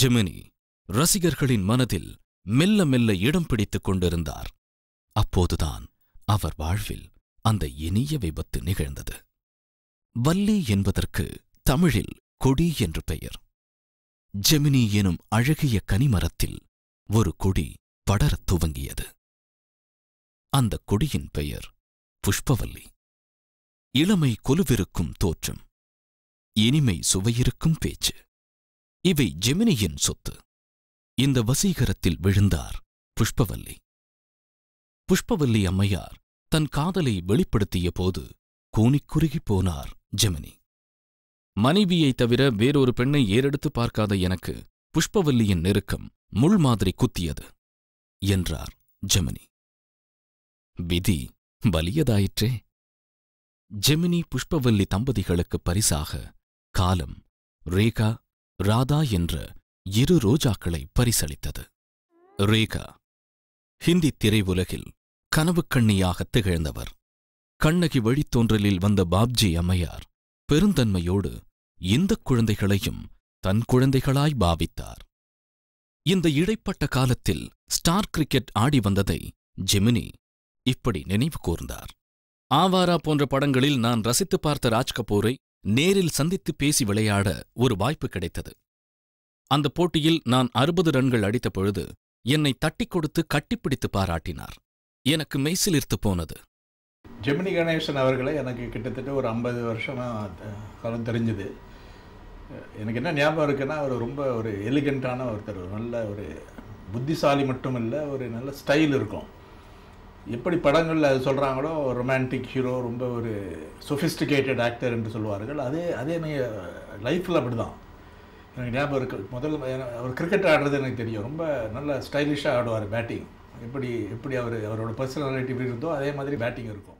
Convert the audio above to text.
ஜெமினி ரசிகர்களின் மனதில் மெல்ல மெல்ல இடம் பிடித்துக் கொண்டிருந்தார் அப்போதுதான் அவர் வாழ்வில் அந்த இனிய விபத்து நிகழ்ந்தது வல்லி என்பதற்கு தமிழில் கொடி என்று பெயர் ஜெமினி எனும் அழகிய கனிமரத்தில் ஒரு கொடி படரத் துவங்கியது அந்த கொடியின் பெயர் புஷ்பவல்லி இளமை கொலுவிருக்கும் தோற்றம் இனிமை சுவையிருக்கும் பேச்சு இவை ஜெமினியின் சொத்து இந்த வசீகரத்தில் விழுந்தார் புஷ்பவல்லி புஷ்பவல்லி அம்மையார் தன் காதலை வெளிப்படுத்திய போது கூனிக்குறுகி போனார் ஜெமினி மனைவியைத் தவிர வேறொரு பெண்ணை ஏறெடுத்து பார்க்காத எனக்கு புஷ்பவல்லியின் நெருக்கம் முள் மாதிரி குத்தியது என்றார் ஜெமினி விதி வலியதாயிற்றே ஜெமினி புஷ்பவல்லி தம்பதிகளுக்கு பரிசாக காலம் ரேகா ராதா என்ற இரு ரோஜாக்களை பரிசளித்தது ரேகா ஹிந்தி திரையுலகில் கனவு கண்ணியாக திகழ்ந்தவர் கண்ணகி வழித்தோன்றலில் வந்த பாப்ஜி அம்மையார் பெருந்தன்மையோடு இந்த குழந்தைகளையும் தன் குழந்தைகளாய் பாவித்தார் இந்த இடைப்பட்ட காலத்தில் ஸ்டார் கிரிக்கெட் ஆடி வந்ததை ஜெமினி இப்படி நினைவு கூர்ந்தார் ஆவாரா போன்ற படங்களில் நான் ரசித்து பார்த்த ராஜ்கபூரை நேரில் சந்தித்து பேசி விளையாட ஒரு வாய்ப்பு கிடைத்தது அந்த போட்டியில் நான் அறுபது ரன்கள் அடித்த பொழுது என்னை தட்டி கொடுத்து கட்டிப்பிடித்து பாராட்டினார் எனக்கு மெய்சிலிர்த்து போனது ஜெமினி கணேசன் அவர்களை எனக்கு கிட்டத்தட்ட ஒரு ஐம்பது வருஷமாக காலம் தெரிஞ்சுது எனக்கு என்ன ஞாபகம் இருக்குன்னா அவர் ரொம்ப ஒரு எலிகண்ட்டான ஒருத்தர் நல்ல ஒரு புத்திசாலி மட்டும் இல்லை ஒரு நல்ல ஸ்டைல் இருக்கும் எப்படி படங்களில் அது சொல்கிறாங்களோ ரொமான்டிக் ஹீரோ ரொம்ப ஒரு சொஃபிஸ்டிகேட்டட் ஆக்டர் என்று சொல்லுவார்கள் அதே அதே லைஃப்பில் அப்படி தான் எனக்கு ஞாபகம் இருக்குது முதல்ல அவர் கிரிக்கெட் ஆடுறது எனக்கு தெரியும் ரொம்ப நல்ல ஸ்டைலிஷாக ஆடுவார் பேட்டிங் எப்படி எப்படி அவர் அவரோட பர்சனாலிட்டி இருந்தோ அதே மாதிரி பேட்டிங் இருக்கும்